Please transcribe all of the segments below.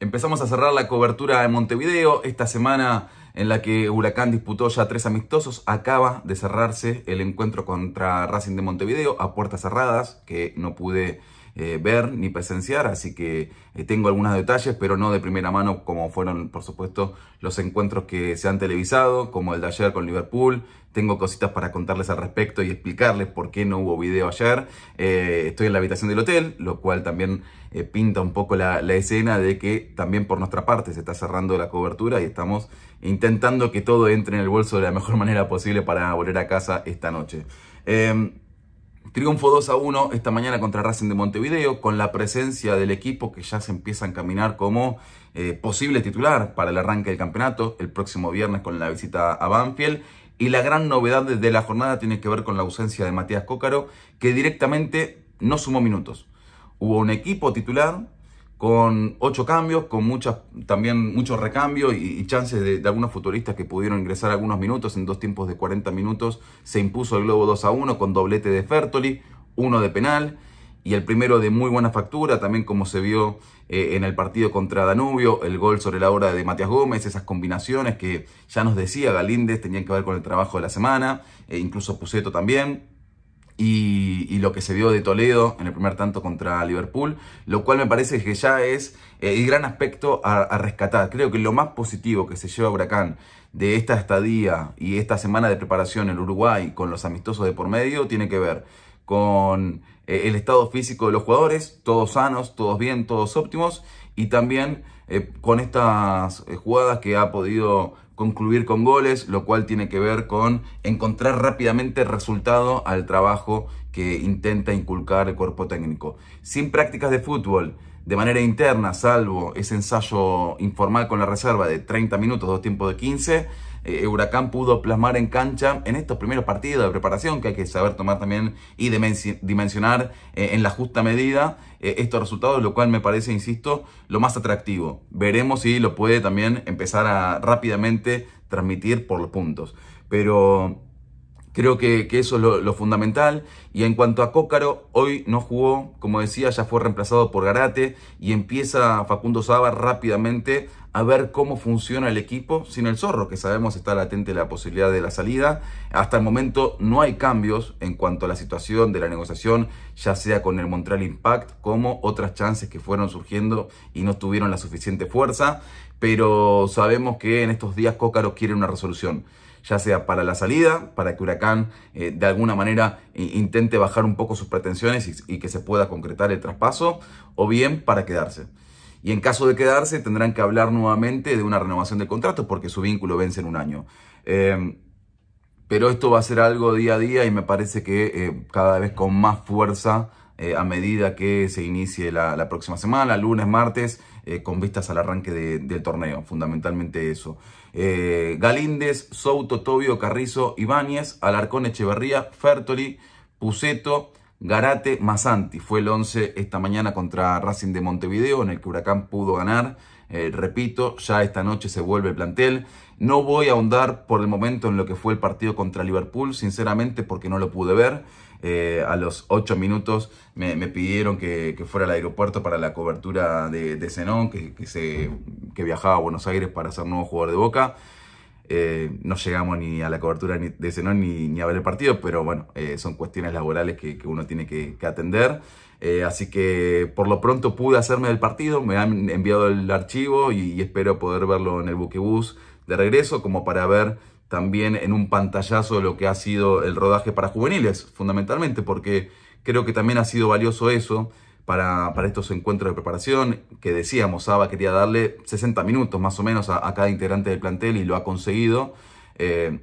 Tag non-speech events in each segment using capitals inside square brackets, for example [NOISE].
Empezamos a cerrar la cobertura de Montevideo. Esta semana en la que Huracán disputó ya tres amistosos, acaba de cerrarse el encuentro contra Racing de Montevideo a puertas cerradas, que no pude eh, ver ni presenciar, así que eh, tengo algunos detalles, pero no de primera mano, como fueron, por supuesto, los encuentros que se han televisado, como el de ayer con Liverpool. Tengo cositas para contarles al respecto y explicarles por qué no hubo video ayer. Eh, estoy en la habitación del hotel, lo cual también pinta un poco la, escena de que también por nuestra parte se está cerrando la cobertura y estamos intentando que todo entre en el bolso de la mejor [LAUGHS] manera posible para volver a casa esta noche. Em, Triunfo 2 a 1 esta mañana contra Racing de Montevideo, con la presencia del equipo que ya se empieza a encaminar como eh, posible titular para el arranque del campeonato el próximo viernes con la visita a Banfield. Y la gran novedad de la jornada tiene que ver con la ausencia de Matías Cócaro, que directamente no sumó minutos. Hubo un equipo titular con ocho cambios, con muchas, también muchos recambios y, chances de, algunos futuristas que pudieron ingresar algunos minutos. En dos tiempos de 40 minutos se impuso el Globo 2 a 1 con doblete de Fertoli, uno de penal y el primero de muy buena factura, también como se vio eh, en el partido contra Danubio, el gol sobre la hora de Matías Gómez, esas combinaciones que ya nos decía Galíndez tenían que ver con el trabajo de la semana, e incluso Puseto también y, lo que se vio de Toledo en el primer tanto contra Liverpool, lo cual me parece que ya es el eh, gran aspecto a, rescatar. Creo que lo más positivo que se lleva Huracán de esta estadía y esta semana de preparación en Uruguay con los amistosos de por medio tiene que ver con eh, el estado físico de los jugadores, todos sanos, todos bien, todos óptimos, y también eh, con estas jugadas que ha podido concluir con goles, lo cual tiene que ver con encontrar rápidamente resultado al trabajo que intenta inculcar el cuerpo técnico. Sin prácticas de fútbol, de manera interna, salvo ese ensayo informal con la reserva de 30 minutos, dos tiempos de 15, eh, Huracán pudo plasmar en cancha en estos primeros partidos de preparación que hay que saber tomar también y dimensionar eh, en la justa medida eh, estos resultados, lo cual me parece, insisto, lo más atractivo. Veremos si lo puede también empezar a rápidamente transmitir por los puntos. Pero Creo que, eso es lo, lo, fundamental. Y en cuanto a Cócaro, hoy no jugó, como decía, ya fue reemplazado por Garate y empieza Facundo Saba rápidamente a ver cómo funciona el equipo sin el zorro, que sabemos está latente la posibilidad de la salida. Hasta el momento no hay cambios en cuanto a la situación de la negociación, ya sea con el Montreal Impact como otras chances que fueron surgiendo y no tuvieron la suficiente fuerza. Pero sabemos que en estos días Cócaro quiere una resolución ya sea para la salida, para que Huracán eh, de alguna manera intente bajar un poco sus pretensiones y que se pueda concretar el traspaso, o bien para quedarse y en caso de quedarse tendrán que hablar nuevamente de una renovación de contrato porque su vínculo vence en un año. Eh, pero esto va a ser algo día a día y me parece que eh, cada vez con más fuerza eh, a medida que se inicie la, próxima semana, lunes, martes, con vistas al arranque del torneo, fundamentalmente eso. Galíndez, Souto, Tobio, Carrizo, Ibáñez, Alarcón, Echeverría, Fertoli, Puseto, Garate Masanti fue el 11 esta mañana contra Racing de Montevideo, en el que Huracán pudo ganar. Eh, repito, ya esta noche se vuelve el plantel. No voy a ahondar por el momento en lo que fue el partido contra Liverpool, sinceramente, porque no lo pude ver. Eh, a los 8 minutos me, pidieron que, fuera al aeropuerto para la cobertura de, Zenón, que, se, que viajaba a Buenos Aires para ser nuevo jugador de Boca. Eh, no llegamos ni a la cobertura de Senón ni, ni a ver el partido, pero bueno, eh, son cuestiones laborales que, uno tiene que, atender. Eh, así que por lo pronto pude hacerme del partido, me han enviado el archivo y, y espero poder verlo en el buquebús de regreso, como para ver también en un pantallazo lo que ha sido el rodaje para juveniles, fundamentalmente, porque creo que también ha sido valioso eso para, para, estos encuentros de preparación, que decíamos, Saba quería darle 60 minutos más o menos a, cada integrante del plantel y lo ha conseguido. Eh,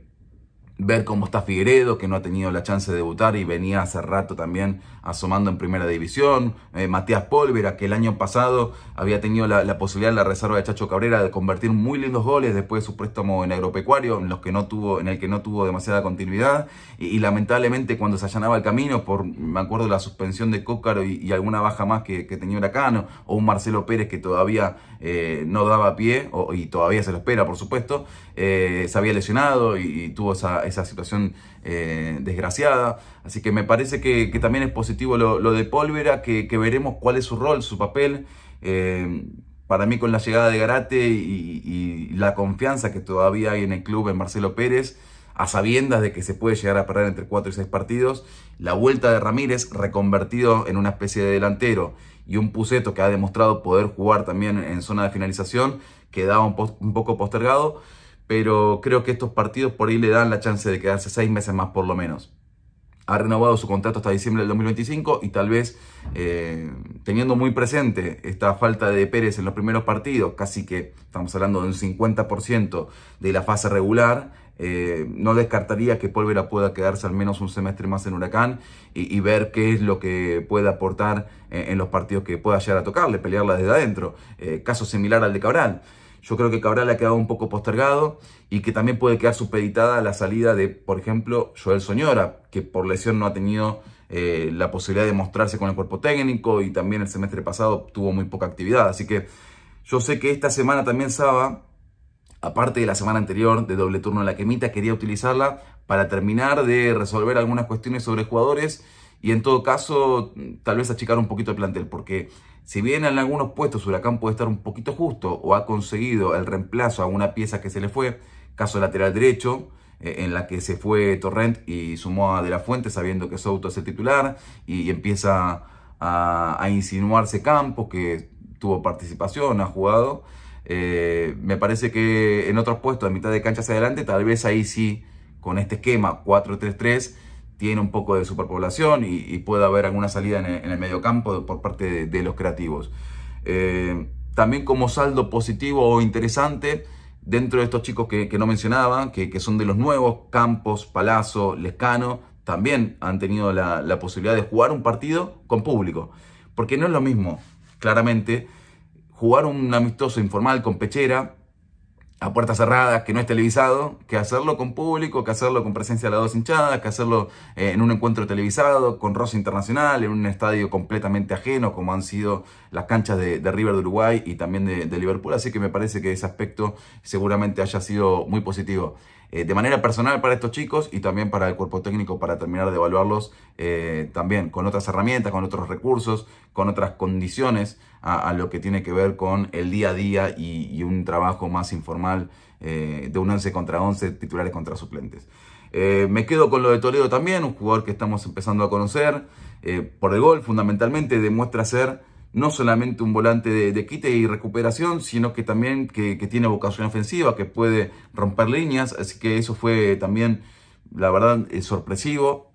ver cómo está Figueredo, que no ha tenido la chance de debutar y venía hace rato también asomando en primera división. Eh, Matías Pólvera, que el año pasado había tenido la, posibilidad en la reserva de Chacho Cabrera de convertir muy lindos goles después de su préstamo en agropecuario, en, los que no tuvo, en el que no tuvo demasiada continuidad. Y, lamentablemente cuando se allanaba el camino, por me acuerdo la suspensión de Cócaro y, alguna baja más que, tenía Huracán, o un Marcelo Pérez que todavía eh, no daba pie, y todavía se lo espera, por supuesto, eh, se había lesionado y, y tuvo esa esa situación eh, desgraciada. Así que me parece que, también es positivo lo, de Pólvora, que, veremos cuál es su rol, su papel. Eh, para mí con la llegada de Garate y, la confianza que todavía hay en el club, en Marcelo Pérez, a sabiendas de que se puede llegar a perder entre 4 y 6 partidos, la vuelta de Ramírez reconvertido en una especie de delantero y un Puseto que ha demostrado poder jugar también en zona de finalización, quedaba un, un poco postergado pero creo que estos partidos por ahí le dan la chance de quedarse seis meses más por lo menos. Ha renovado su contrato hasta diciembre del 2025 y tal vez eh, teniendo muy presente esta falta de Pérez en los primeros partidos, casi que estamos hablando de un 50% de la fase regular, eh, no descartaría que Pólvera pueda quedarse al menos un semestre más en Huracán y, ver qué es lo que puede aportar eh, en, los partidos que pueda llegar a tocarle, pelearla desde adentro. caso similar al de Cabral. Yo creo que Cabral ha quedado un poco postergado y que también puede quedar supeditada la salida de, por ejemplo, Joel Soñora, que por lesión no ha tenido eh, la posibilidad de mostrarse con el cuerpo técnico y también el semestre pasado tuvo muy poca actividad. Así que yo sé que esta semana también Saba, aparte de la semana anterior de doble turno en la quemita, quería utilizarla para terminar de resolver algunas cuestiones sobre jugadores y en todo caso, tal vez achicar un poquito el plantel, porque si bien en algunos puestos Huracán puede estar un poquito justo o ha conseguido el reemplazo a una pieza que se le fue, caso lateral derecho, eh, en la que se fue Torrent y sumó a De La Fuente sabiendo que Souto es el titular y, empieza a, insinuarse Campos que tuvo participación, ha jugado. Eh, me parece que en otros puestos, a mitad de cancha hacia adelante, tal vez ahí sí, con este esquema 4-3-3, tiene un poco de superpoblación y, puede haber alguna salida en el, medio campo por parte de, los creativos. Eh, también como saldo positivo o interesante, dentro de estos chicos que, no mencionaba, que, son de los nuevos, Campos, Palazzo, Lescano, también han tenido la, posibilidad de jugar un partido con público. Porque no es lo mismo, claramente, jugar un amistoso informal con Pechera a puertas cerradas, que no es televisado, que hacerlo con público, que hacerlo con presencia de las dos hinchadas, que hacerlo eh, en un encuentro televisado, con Rosa Internacional, en un estadio completamente ajeno, como han sido las canchas de, River de Uruguay y también de Liverpool. Así que me parece que ese aspecto seguramente haya sido muy positivo. Eh, de manera personal para estos chicos y también para el cuerpo técnico para terminar de evaluarlos eh, también con otras herramientas, con otros recursos, con otras condiciones a, lo que tiene que ver con el día a día y, un trabajo más informal eh, de un 11 contra 11, titulares contra suplentes. me quedo con lo de Toledo también, un jugador que estamos empezando a conocer por el gol, fundamentalmente demuestra ser no solamente un volante de, quite y recuperación, sino que también que, tiene vocación ofensiva, que puede romper líneas, así que eso fue también, la verdad, eh, sorpresivo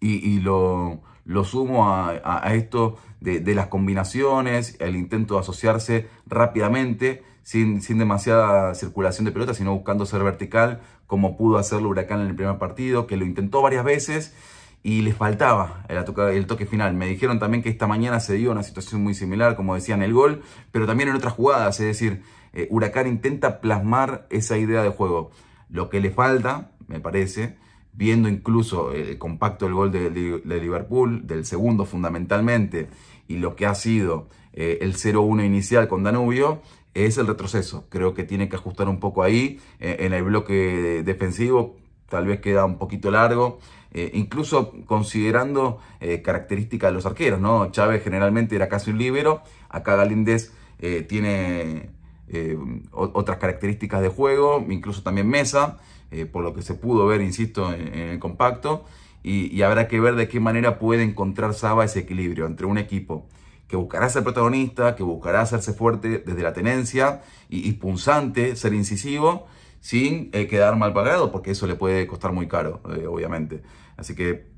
y, lo, lo, sumo a, esto de, las combinaciones, el intento de asociarse rápidamente, sin, sin demasiada circulación de pelotas, sino buscando ser vertical, como pudo hacerlo Huracán en el primer partido, que lo intentó varias veces y les faltaba el toque, el toque, final. Me dijeron también que esta mañana se dio una situación muy similar, como decían, el gol, pero también en otras jugadas, es decir, eh, Huracán intenta plasmar esa idea de juego. Lo que le falta, me parece, viendo incluso eh, el compacto del gol de, Liverpool, del segundo fundamentalmente, y lo que ha sido eh, el 0-1 inicial con Danubio, es el retroceso. Creo que tiene que ajustar un poco ahí, en el bloque defensivo, tal vez queda un poquito largo. Eh, incluso considerando eh, características de los arqueros, ¿no? Chávez generalmente era casi un líbero, acá Galíndez eh, tiene otras características de juego, incluso también mesa, por lo que se pudo ver, insisto, en, el compacto, y, habrá que ver de qué manera puede encontrar Saba ese equilibrio entre un equipo que buscará ser protagonista, que buscará hacerse fuerte desde la tenencia y punzante, ser incisivo, sin eh, quedar mal pagado, porque eso le puede costar muy caro, eh, obviamente. Así que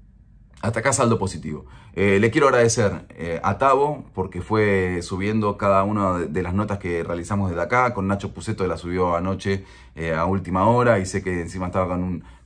hasta acá saldo positivo. Eh, le quiero agradecer a Tavo porque fue subiendo cada una de, las notas que realizamos desde acá. Con Nacho Puceto la subió anoche eh, a última hora y sé que encima estaba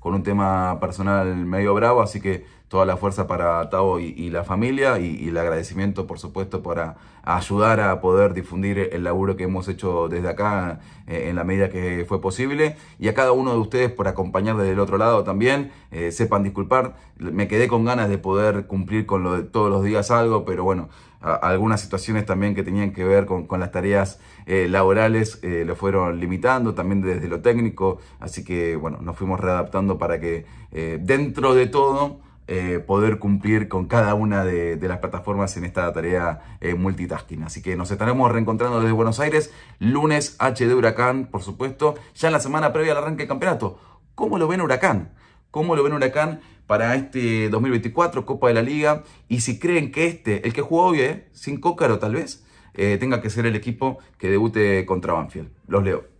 con un, tema personal medio bravo, así que toda la fuerza para Tavo y, la familia y, el agradecimiento por supuesto para ayudar a poder difundir el laburo que hemos hecho desde acá eh, en la medida que fue posible y a cada uno de ustedes por acompañar desde el otro lado también, eh, sepan disculpar, me quedé con ganas de poder cumplir con lo de todos los días algo, pero bueno, algunas situaciones también que tenían que ver con, las tareas laborales lo fueron limitando, también desde lo técnico, así que bueno, nos fuimos readaptando para que eh, dentro de todo eh, poder cumplir con cada una de, las plataformas en esta tarea eh, multitasking. Así que nos estaremos reencontrando desde Buenos Aires, lunes H de Huracán, por supuesto, ya en la semana previa al arranque del campeonato. ¿Cómo lo ven Huracán? ¿Cómo lo ven Huracán para este 2024, Copa de la Liga? Y si creen que este, el que jugó hoy, sin Cócaro tal vez, tenga que ser el equipo que debute contra Banfield. Los leo.